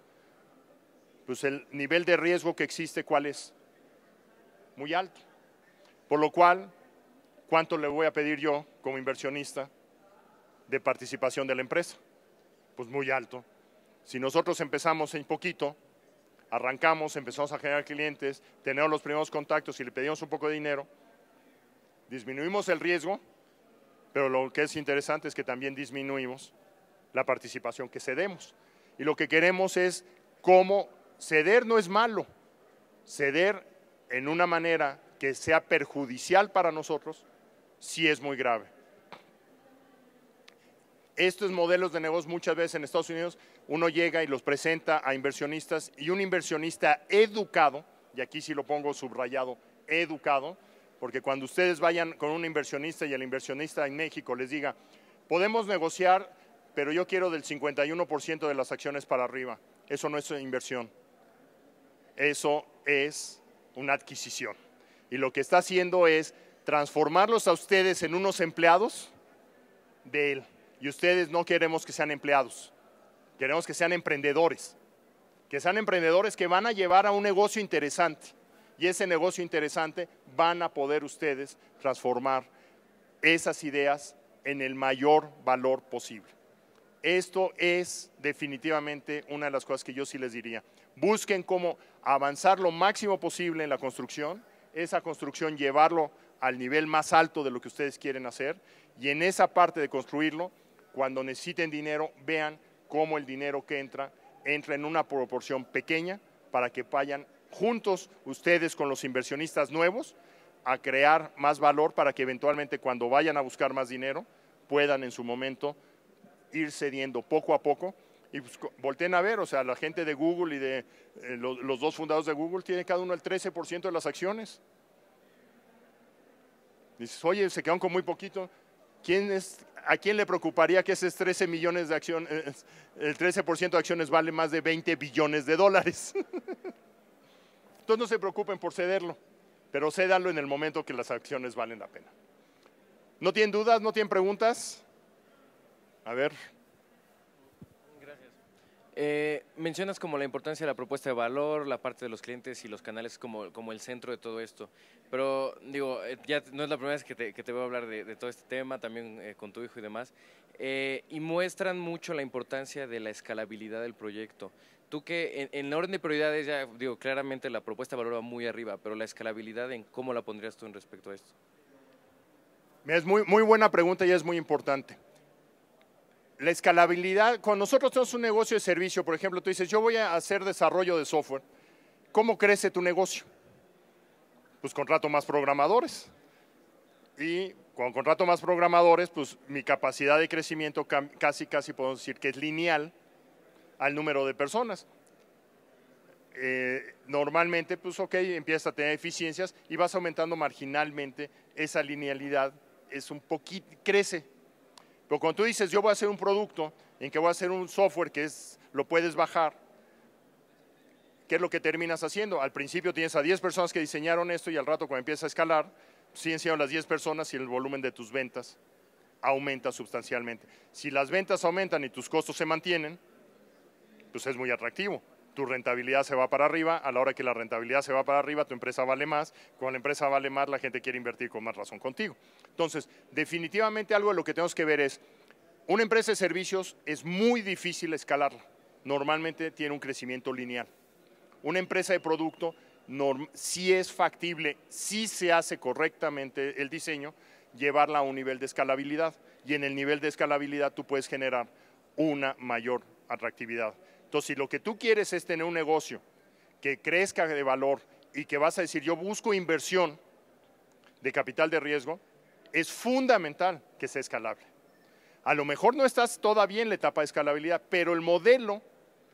pues el nivel de riesgo que existe, ¿cuál es? Muy alto. Por lo cual, ¿cuánto le voy a pedir yo como inversionista de participación de la empresa? Pues muy alto. Si nosotros empezamos en poquito, arrancamos, empezamos a generar clientes, tenemos los primeros contactos y le pedimos un poco de dinero, disminuimos el riesgo, pero lo que es interesante es que también disminuimos la participación que cedemos. Y lo que queremos es cómo ceder no es malo, ceder en una manera que sea perjudicial para nosotros, sí es muy grave estos modelos de negocio muchas veces en Estados Unidos uno llega y los presenta a inversionistas y un inversionista educado, y aquí sí lo pongo subrayado, educado, porque cuando ustedes vayan con un inversionista y el inversionista en México les diga, podemos negociar, pero yo quiero del 51% de las acciones para arriba. Eso no es inversión, eso es una adquisición. Y lo que está haciendo es transformarlos a ustedes en unos empleados de él. Y ustedes no queremos que sean empleados, queremos que sean emprendedores, que sean emprendedores que van a llevar a un negocio interesante. Y ese negocio interesante van a poder ustedes transformar esas ideas en el mayor valor posible. Esto es definitivamente una de las cosas que yo sí les diría. Busquen cómo avanzar lo máximo posible en la construcción, esa construcción llevarlo al nivel más alto de lo que ustedes quieren hacer y en esa parte de construirlo cuando necesiten dinero, vean cómo el dinero que entra entra en una proporción pequeña para que vayan juntos ustedes con los inversionistas nuevos a crear más valor para que eventualmente cuando vayan a buscar más dinero puedan en su momento ir cediendo poco a poco y pues, volteen a ver, o sea, la gente de Google y de eh, los, dos fundados de Google tienen cada uno el 13% de las acciones. Dices, oye, se quedan con muy poquito. ¿Quién es ¿a quién le preocuparía que esos 13 millones de acciones, eh, el 13% de acciones vale más de 20 billones de dólares? Entonces no se preocupen por cederlo, pero cédalo en el momento que las acciones valen la pena. ¿No tienen dudas? ¿No tienen preguntas? A ver. Eh, mencionas como la importancia de la propuesta de valor, la parte de los clientes y los canales como, como el centro de todo esto. Pero digo, eh, ya no es la primera vez que te, que voy a hablar de, todo este tema, también eh, con tu hijo y demás. y muestran mucho la importancia de la escalabilidad del proyecto. Tú que en, orden de prioridades, ya digo, claramente la propuesta de valor va muy arriba, pero la escalabilidad, ¿en cómo la pondrías tú en respecto a esto? Es muy, muy buena pregunta y es muy importante la escalabilidad, cuando nosotros tenemos un negocio de servicio, por ejemplo, tú dices, yo voy a hacer desarrollo de software, ¿cómo crece tu negocio? Pues contrato más programadores. Y cuando contrato más programadores, pues mi capacidad de crecimiento casi, casi podemos decir que es lineal al número de personas. Eh, normalmente, pues ok, empiezas a tener eficiencias y vas aumentando marginalmente esa linealidad, es un poquito, crece pero cuando tú dices, yo voy a hacer un producto en que voy a hacer un software que es, lo puedes bajar, ¿qué es lo que terminas haciendo? Al principio tienes a 10 personas que diseñaron esto y al rato cuando empieza a escalar, siguen siendo las 10 personas y el volumen de tus ventas aumenta sustancialmente. Si las ventas aumentan y tus costos se mantienen, pues es muy atractivo tu rentabilidad se va para arriba, a la hora que la rentabilidad se va para arriba, tu empresa vale más, cuando la empresa vale más, la gente quiere invertir con más razón contigo. Entonces, definitivamente algo de lo que tenemos que ver es, una empresa de servicios es muy difícil escalarla, normalmente tiene un crecimiento lineal. Una empresa de producto si es factible, si se hace correctamente el diseño, llevarla a un nivel de escalabilidad. Y en el nivel de escalabilidad tú puedes generar una mayor atractividad. Entonces, si lo que tú quieres es tener un negocio que crezca de valor y que vas a decir, yo busco inversión de capital de riesgo, es fundamental que sea escalable. A lo mejor no estás todavía en la etapa de escalabilidad, pero el modelo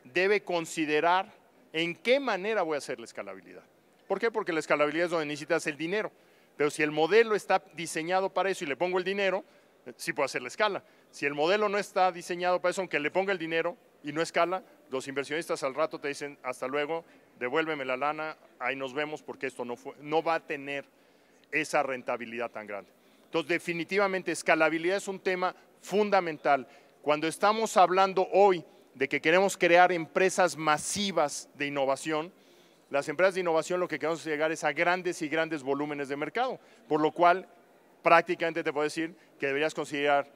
debe considerar en qué manera voy a hacer la escalabilidad. ¿Por qué? Porque la escalabilidad es donde necesitas el dinero. Pero si el modelo está diseñado para eso y le pongo el dinero, sí puede hacer la escala. Si el modelo no está diseñado para eso, aunque le ponga el dinero y no escala, los inversionistas al rato te dicen, hasta luego, devuélveme la lana, ahí nos vemos porque esto no, fue, no va a tener esa rentabilidad tan grande. Entonces, definitivamente, escalabilidad es un tema fundamental. Cuando estamos hablando hoy de que queremos crear empresas masivas de innovación, las empresas de innovación lo que queremos llegar es a grandes y grandes volúmenes de mercado, por lo cual prácticamente te puedo decir que deberías considerar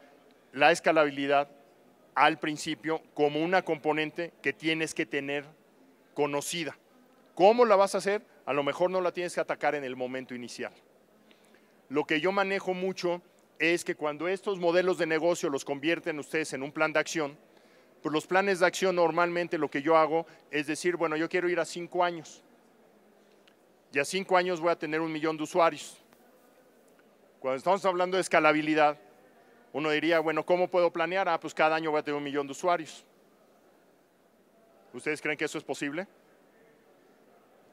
la escalabilidad al principio como una componente que tienes que tener conocida. ¿Cómo la vas a hacer? A lo mejor no la tienes que atacar en el momento inicial. Lo que yo manejo mucho es que cuando estos modelos de negocio los convierten ustedes en un plan de acción, pues los planes de acción normalmente lo que yo hago es decir, bueno, yo quiero ir a cinco años. Y a cinco años voy a tener un millón de usuarios. Cuando estamos hablando de escalabilidad, uno diría, bueno, ¿cómo puedo planear? Ah, pues cada año voy a tener un millón de usuarios. ¿Ustedes creen que eso es posible?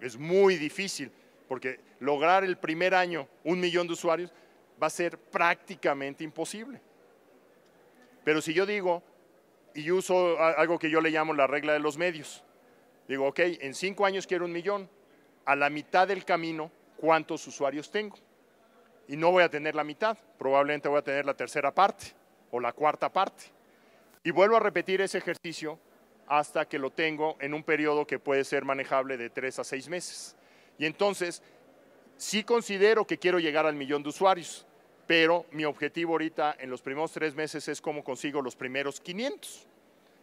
Es muy difícil, porque lograr el primer año un millón de usuarios va a ser prácticamente imposible. Pero si yo digo, y uso algo que yo le llamo la regla de los medios, digo, ok, en cinco años quiero un millón, a la mitad del camino, ¿cuántos usuarios tengo? y no voy a tener la mitad, probablemente voy a tener la tercera parte o la cuarta parte. Y vuelvo a repetir ese ejercicio hasta que lo tengo en un periodo que puede ser manejable de tres a seis meses. Y entonces, sí considero que quiero llegar al millón de usuarios, pero mi objetivo ahorita en los primeros tres meses es cómo consigo los primeros 500.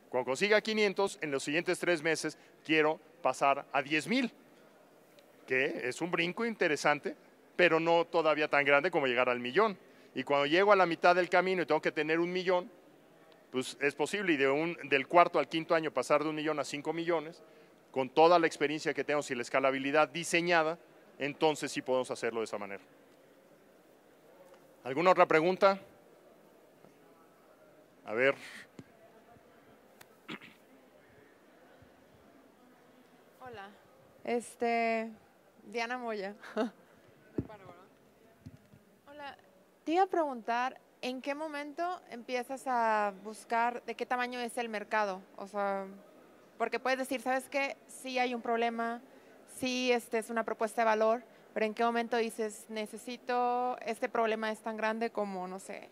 Cuando consiga 500, en los siguientes tres meses quiero pasar a 10,000. que es un brinco interesante, pero no todavía tan grande como llegar al millón. Y cuando llego a la mitad del camino y tengo que tener un millón, pues es posible, y de un, del cuarto al quinto año pasar de un millón a cinco millones, con toda la experiencia que tenemos y la escalabilidad diseñada, entonces sí podemos hacerlo de esa manera. ¿Alguna otra pregunta? A ver. Hola, este, Diana Moya. Te iba a preguntar, ¿en qué momento empiezas a buscar de qué tamaño es el mercado? O sea, porque puedes decir, ¿sabes qué? Sí hay un problema, sí este es una propuesta de valor, pero ¿en qué momento dices, necesito, este problema es tan grande como, no sé,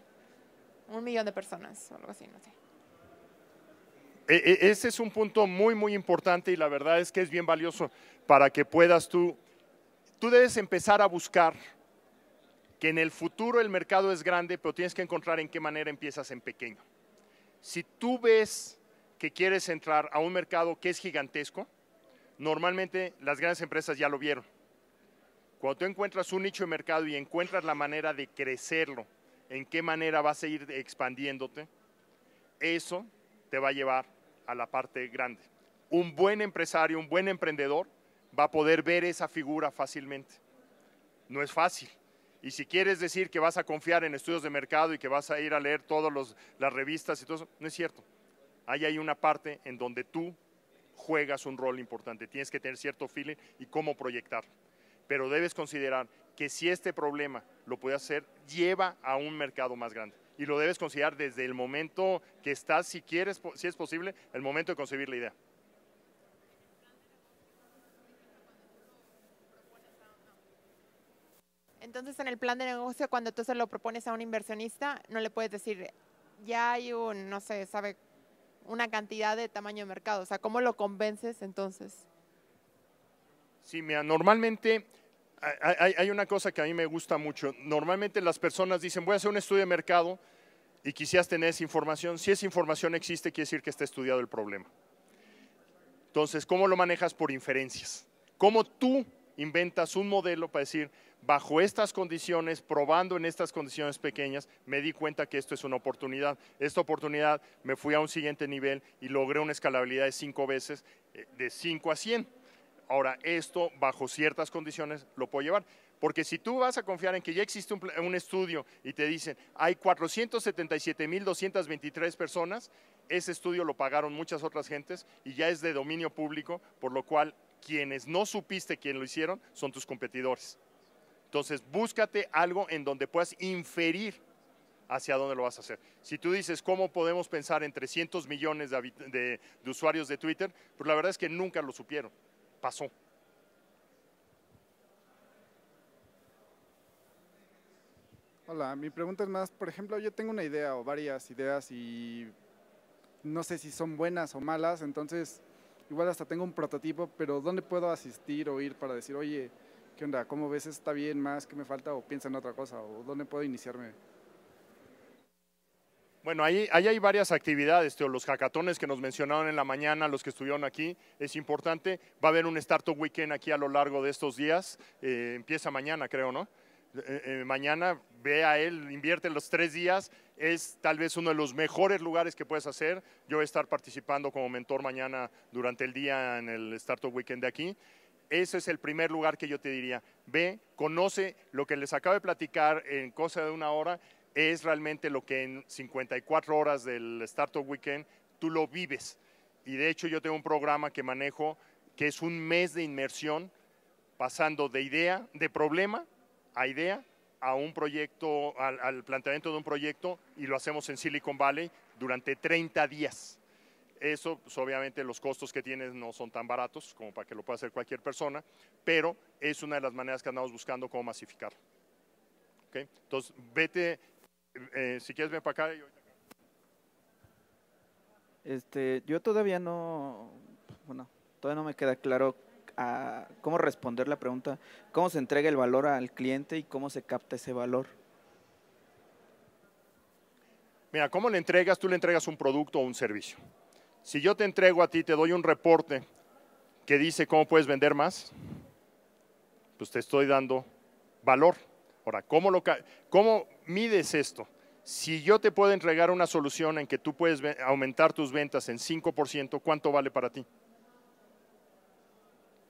un millón de personas o algo así, no sé? E, e, ese es un punto muy, muy importante y la verdad es que es bien valioso para que puedas tú, tú debes empezar a buscar que en el futuro el mercado es grande, pero tienes que encontrar en qué manera empiezas en pequeño. Si tú ves que quieres entrar a un mercado que es gigantesco, normalmente las grandes empresas ya lo vieron. Cuando tú encuentras un nicho de mercado y encuentras la manera de crecerlo, en qué manera vas a ir expandiéndote, eso te va a llevar a la parte grande. Un buen empresario, un buen emprendedor va a poder ver esa figura fácilmente. No es fácil, y si quieres decir que vas a confiar en estudios de mercado y que vas a ir a leer todas las revistas y todo eso, no es cierto. Ahí hay una parte en donde tú juegas un rol importante, tienes que tener cierto feeling y cómo proyectar. Pero debes considerar que si este problema lo puede hacer, lleva a un mercado más grande. Y lo debes considerar desde el momento que estás, si si es posible, el momento de concebir la idea. Entonces, en el plan de negocio, cuando tú se lo propones a un inversionista, no le puedes decir, ya hay un, no sé, sabe, una cantidad de tamaño de mercado. O sea, ¿cómo lo convences entonces? Sí, mira, normalmente hay, hay, una cosa que a mí me gusta mucho. Normalmente las personas dicen, voy a hacer un estudio de mercado y quisieras tener esa información. Si esa información existe, quiere decir que está estudiado el problema. Entonces, ¿cómo lo manejas por inferencias? ¿Cómo tú inventas un modelo para decir, bajo estas condiciones, probando en estas condiciones pequeñas, me di cuenta que esto es una oportunidad. Esta oportunidad me fui a un siguiente nivel y logré una escalabilidad de cinco veces, eh, de cinco a 100. Ahora, esto bajo ciertas condiciones lo puedo llevar. Porque si tú vas a confiar en que ya existe un, un estudio y te dicen, hay 477.223 personas, ese estudio lo pagaron muchas otras gentes y ya es de dominio público, por lo cual quienes no supiste quién lo hicieron son tus competidores. Entonces, búscate algo en donde puedas inferir hacia dónde lo vas a hacer. Si tú dices, ¿cómo podemos pensar en 300 millones de, usuarios de Twitter? Pues la verdad es que nunca lo supieron. Pasó. Hola, mi pregunta es más, por ejemplo, yo tengo una idea o varias ideas y no sé si son buenas o malas, entonces igual hasta tengo un prototipo, pero ¿dónde puedo asistir o ir para decir, oye, ¿qué onda? ¿Cómo ves? ¿Está bien más? que me falta? ¿O piensa en otra cosa? ¿O dónde puedo iniciarme? Bueno, ahí, hay varias actividades, los hackatones que nos mencionaron en la mañana, los que estuvieron aquí, es importante. Va a haber un Startup Weekend aquí a lo largo de estos días, eh, empieza mañana creo, ¿no? Eh, eh, mañana ve a él, invierte los tres días, es tal vez uno de los mejores lugares que puedes hacer. Yo voy a estar participando como mentor mañana durante el día en el Startup Weekend de aquí. Ese es el primer lugar que yo te diría. Ve, conoce lo que les acabo de platicar en cosa de una hora, es realmente lo que en 54 horas del Startup Weekend tú lo vives. Y de hecho yo tengo un programa que manejo que es un mes de inmersión pasando de idea, de problema a idea, a un proyecto, al, al planteamiento de un proyecto y lo hacemos en Silicon Valley durante 30 días. Eso, pues, obviamente, los costos que tienes no son tan baratos como para que lo pueda hacer cualquier persona, pero es una de las maneras que andamos buscando cómo masificar. ¿Okay? Entonces, vete, eh, eh, si quieres, ven para acá. Este, yo todavía no, bueno, todavía no me queda claro ah, cómo responder la pregunta, cómo se entrega el valor al cliente y cómo se capta ese valor. Mira, ¿cómo le entregas? Tú le entregas un producto o un servicio. Si yo te entrego a ti, te doy un reporte que dice cómo puedes vender más, pues te estoy dando valor. Ahora, ¿cómo, lo, mides esto? Si yo te puedo entregar una solución en que tú puedes aumentar tus ventas en 5%, ¿cuánto vale para ti?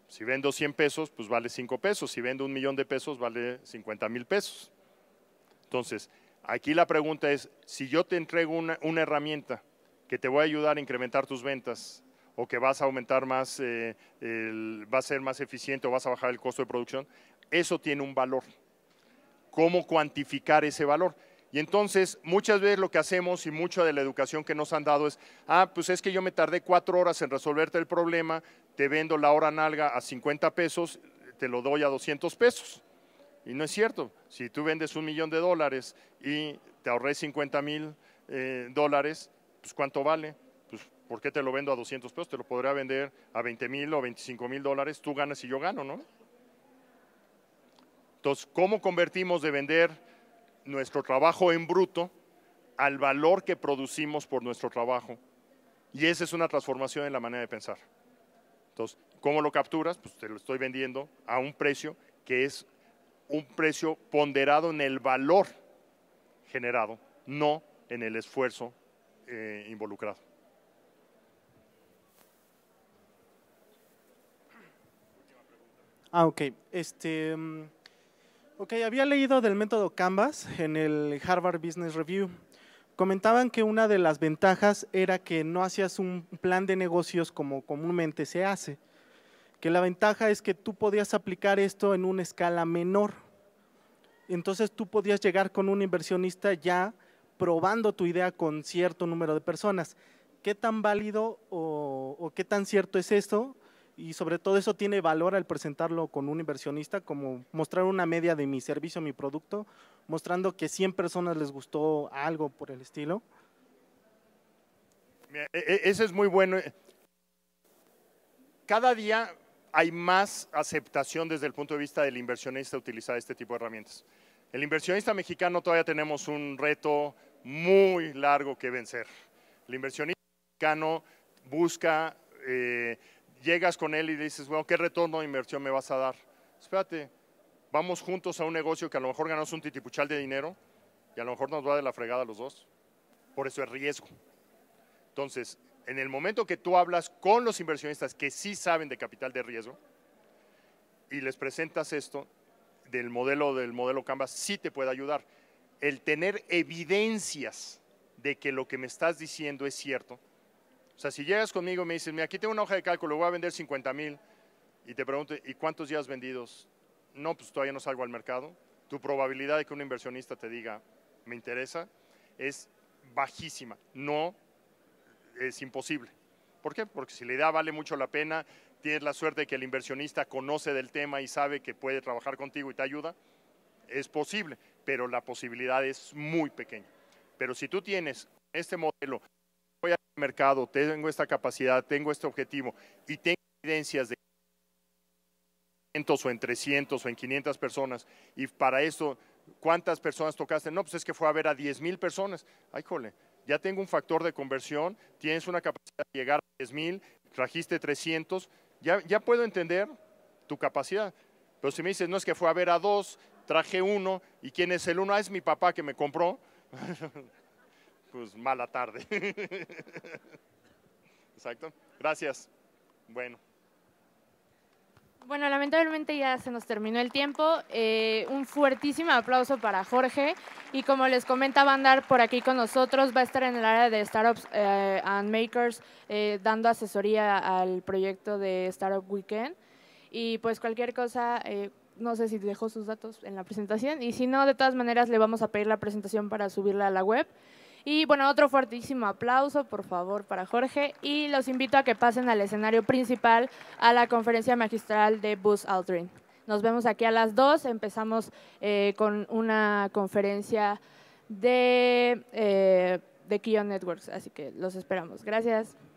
Si vendo 100 pesos, pues vale 5 pesos. Si vendo un millón de pesos, vale 50 mil pesos. Entonces, aquí la pregunta es, si yo te entrego una herramienta que te voy a ayudar a incrementar tus ventas o que vas a aumentar más, eh, vas a ser más eficiente o vas a bajar el costo de producción, eso tiene un valor. ¿Cómo cuantificar ese valor? Y entonces, muchas veces lo que hacemos y mucha de la educación que nos han dado es, ah, pues es que yo me tardé cuatro horas en resolverte el problema, te vendo la hora nalga a 50 pesos, te lo doy a 200 pesos. Y no es cierto. Si tú vendes un millón de dólares y te ahorré 50 mil eh, dólares, pues ¿cuánto vale? Pues ¿por qué te lo vendo a 200 pesos? Te lo podría vender a 20 mil o 25 mil dólares, tú ganas y yo gano, ¿no? Entonces, ¿cómo convertimos de vender nuestro trabajo en bruto al valor que producimos por nuestro trabajo? Y esa es una transformación en la manera de pensar. Entonces, ¿cómo lo capturas? Pues te lo estoy vendiendo a un precio que es un precio ponderado en el valor generado, no en el esfuerzo eh, involucrado. Ah, ok. Este, mm, ok, había leído del método Canvas en el Harvard Business Review. Comentaban que una de las ventajas era que no hacías un plan de negocios como comúnmente se hace, que la ventaja es que tú podías aplicar esto en una escala menor. Entonces tú podías llegar con un inversionista ya probando tu idea con cierto número de personas. ¿Qué tan válido o, qué tan cierto es esto? Y sobre todo eso tiene valor al presentarlo con un inversionista, como mostrar una media de mi servicio, mi producto, mostrando que 100 personas les gustó algo por el estilo. E, e, eso es muy bueno. Cada día hay más aceptación desde el punto de vista del inversionista utilizar este tipo de herramientas. El inversionista mexicano todavía tenemos un reto muy largo que vencer. El inversionista mexicano busca, eh, llegas con él y le dices, bueno, ¿qué retorno de inversión me vas a dar? Espérate, vamos juntos a un negocio que a lo mejor ganamos un titipuchal de dinero y a lo mejor nos va de la fregada los dos. Por eso es riesgo. Entonces, en el momento que tú hablas con los inversionistas que sí saben de capital de riesgo y les presentas esto, del modelo del modelo Canvas sí te puede ayudar el tener evidencias de que lo que me estás diciendo es cierto. O sea, si llegas conmigo y me dices, mira, aquí tengo una hoja de cálculo, voy a vender 50 mil, y te pregunto, ¿y cuántos días vendidos? No, pues todavía no salgo al mercado. Tu probabilidad de que un inversionista te diga, me interesa, es bajísima. No, es imposible. ¿Por qué? Porque si la idea vale mucho la pena, tienes la suerte de que el inversionista conoce del tema y sabe que puede trabajar contigo y te ayuda, es posible pero la posibilidad es muy pequeña. Pero si tú tienes este modelo, voy al mercado, tengo esta capacidad, tengo este objetivo y tengo evidencias de o en 300 o en 500 personas y para eso, ¿cuántas personas tocaste? No, pues es que fue a ver a 10,000 mil personas. Ay, jole, ya tengo un factor de conversión, tienes una capacidad de llegar a 10,000, trajiste 300, ya, ya puedo entender tu capacidad. Pero si me dices, no es que fue a ver a dos, traje uno, ¿y quién es el uno? Ah, es mi papá que me compró. pues mala tarde. Exacto. Gracias. Bueno. Bueno, lamentablemente ya se nos terminó el tiempo. Eh, un fuertísimo aplauso para Jorge. Y como les comenta, va a andar por aquí con nosotros. Va a estar en el área de Startups eh, and Makers eh, dando asesoría al proyecto de Startup Weekend. Y pues cualquier cosa, no sé si dejó sus datos en la presentación y si no, de todas maneras le vamos a pedir la presentación para subirla a la web. Y bueno, otro fuertísimo aplauso, por favor, para Jorge y los invito a que pasen al escenario principal a la conferencia magistral de Buzz Aldrin. Nos vemos aquí a las 2, empezamos eh, con una conferencia de, eh, de Kion Networks, así que los esperamos. Gracias.